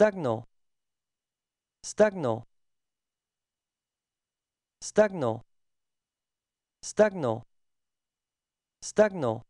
stagno stagno stagno stagno stagno